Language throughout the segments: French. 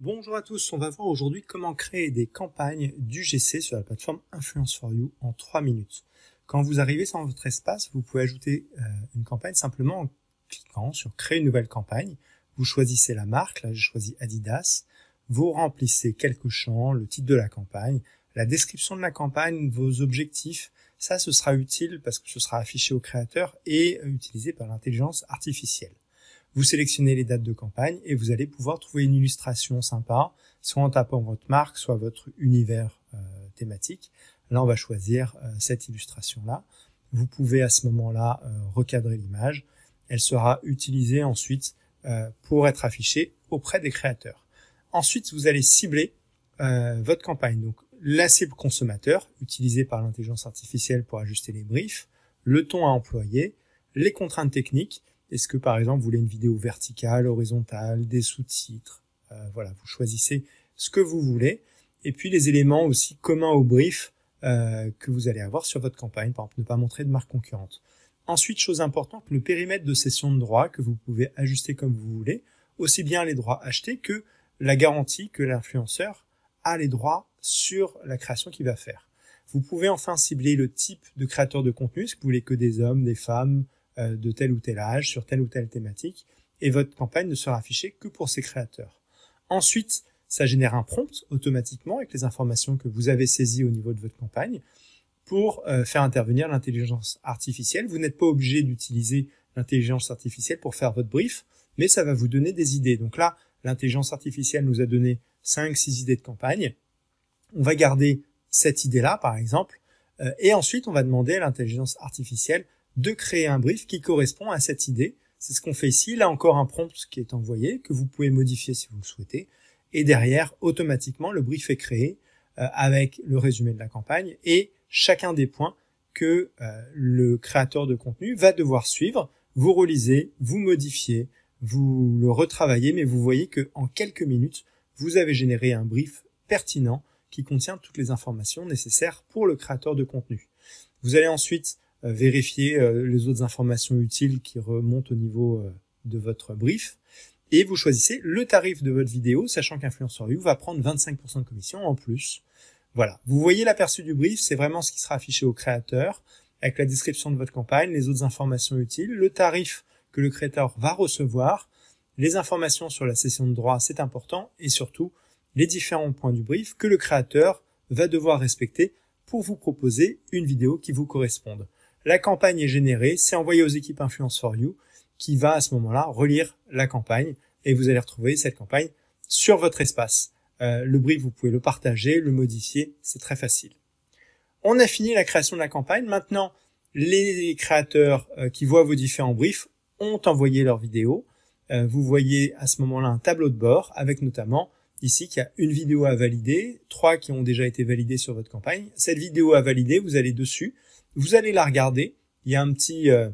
Bonjour à tous, on va voir aujourd'hui comment créer des campagnes du GC sur la plateforme Influence for You en 3 minutes. Quand vous arrivez sur votre espace, vous pouvez ajouter euh, une campagne simplement en cliquant sur créer une nouvelle campagne. Vous choisissez la marque, là j'ai choisi Adidas, vous remplissez quelques champs, le titre de la campagne, la description de la campagne, vos objectifs, ça ce sera utile parce que ce sera affiché au créateur et euh, utilisé par l'intelligence artificielle. Vous sélectionnez les dates de campagne et vous allez pouvoir trouver une illustration sympa, soit en tapant votre marque, soit votre univers euh, thématique. Là, on va choisir euh, cette illustration-là. Vous pouvez à ce moment-là euh, recadrer l'image. Elle sera utilisée ensuite pour être affichée auprès des créateurs. Ensuite, vous allez cibler votre campagne. Donc, la cible consommateur, utilisée par l'intelligence artificielle pour ajuster les briefs, le ton à employer, les contraintes techniques est-ce que par exemple vous voulez une vidéo verticale, horizontale, des sous-titres euh, Voilà, vous choisissez ce que vous voulez. Et puis les éléments aussi communs au brief euh, que vous allez avoir sur votre campagne, par exemple ne pas montrer de marque concurrente. Ensuite, chose importante, le périmètre de cession de droits que vous pouvez ajuster comme vous voulez, aussi bien les droits achetés que la garantie que l'influenceur a les droits sur la création qu'il va faire. Vous pouvez enfin cibler le type de créateur de contenu, ce que vous voulez que des hommes, des femmes, euh, de tel ou tel âge, sur telle ou telle thématique, et votre campagne ne sera affichée que pour ses créateurs. Ensuite, ça génère un prompt automatiquement avec les informations que vous avez saisies au niveau de votre campagne pour euh, faire intervenir l'intelligence artificielle. Vous n'êtes pas obligé d'utiliser l'intelligence artificielle pour faire votre brief, mais ça va vous donner des idées. Donc là, l'intelligence artificielle nous a donné 5-6 idées de campagne. On va garder cette idée-là, par exemple, euh, et ensuite on va demander à l'intelligence artificielle de créer un brief qui correspond à cette idée. C'est ce qu'on fait ici. Là encore un prompt qui est envoyé, que vous pouvez modifier si vous le souhaitez. Et derrière, automatiquement, le brief est créé euh, avec le résumé de la campagne et chacun des points que euh, le créateur de contenu va devoir suivre. Vous relisez, vous modifiez, vous le retravaillez, mais vous voyez que en quelques minutes, vous avez généré un brief pertinent qui contient toutes les informations nécessaires pour le créateur de contenu. Vous allez ensuite euh, vérifier euh, les autres informations utiles qui remontent au niveau euh, de votre brief. Et vous choisissez le tarif de votre vidéo, sachant qu'Influencer You va prendre 25% de commission en plus. Voilà. Vous voyez l'aperçu du brief, c'est vraiment ce qui sera affiché au créateur, avec la description de votre campagne, les autres informations utiles, le tarif que le créateur va recevoir, les informations sur la session de droit, c'est important, et surtout les différents points du brief que le créateur va devoir respecter pour vous proposer une vidéo qui vous corresponde. La campagne est générée, c'est envoyé aux équipes Influence for You qui va à ce moment-là relire la campagne et vous allez retrouver cette campagne sur votre espace. Euh, le brief, vous pouvez le partager, le modifier, c'est très facile. On a fini la création de la campagne. Maintenant, les créateurs euh, qui voient vos différents briefs ont envoyé leurs vidéos. Euh, vous voyez à ce moment-là un tableau de bord avec notamment ici qu'il y a une vidéo à valider, trois qui ont déjà été validées sur votre campagne. Cette vidéo à valider, vous allez dessus, vous allez la regarder. Il y a un petit euh,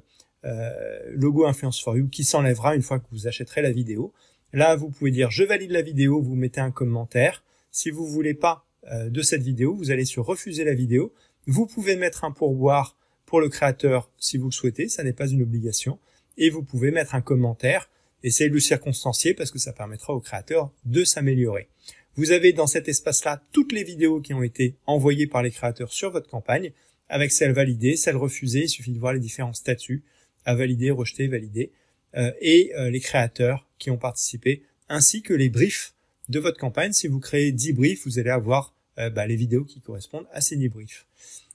euh, logo Influence for You qui s'enlèvera une fois que vous achèterez la vidéo. Là, vous pouvez dire je valide la vidéo, vous mettez un commentaire. Si vous voulez pas euh, de cette vidéo, vous allez sur refuser la vidéo. Vous pouvez mettre un pourboire pour le créateur si vous le souhaitez, ça n'est pas une obligation. Et vous pouvez mettre un commentaire Essayez de le circonstancier parce que ça permettra aux créateurs de s'améliorer. Vous avez dans cet espace-là toutes les vidéos qui ont été envoyées par les créateurs sur votre campagne, avec celles validées, celles refusées. Il suffit de voir les différents statuts à valider, rejeter, valider, euh, et euh, les créateurs qui ont participé, ainsi que les briefs de votre campagne. Si vous créez 10 briefs, vous allez avoir euh, bah, les vidéos qui correspondent à ces 10 briefs.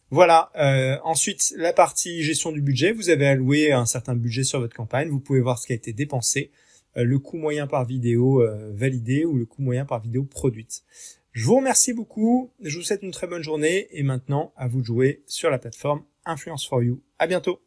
Voilà, euh, ensuite la partie gestion du budget, vous avez alloué un certain budget sur votre campagne, vous pouvez voir ce qui a été dépensé, euh, le coût moyen par vidéo euh, validé ou le coût moyen par vidéo produite. Je vous remercie beaucoup, je vous souhaite une très bonne journée et maintenant à vous de jouer sur la plateforme Influence for You. À bientôt.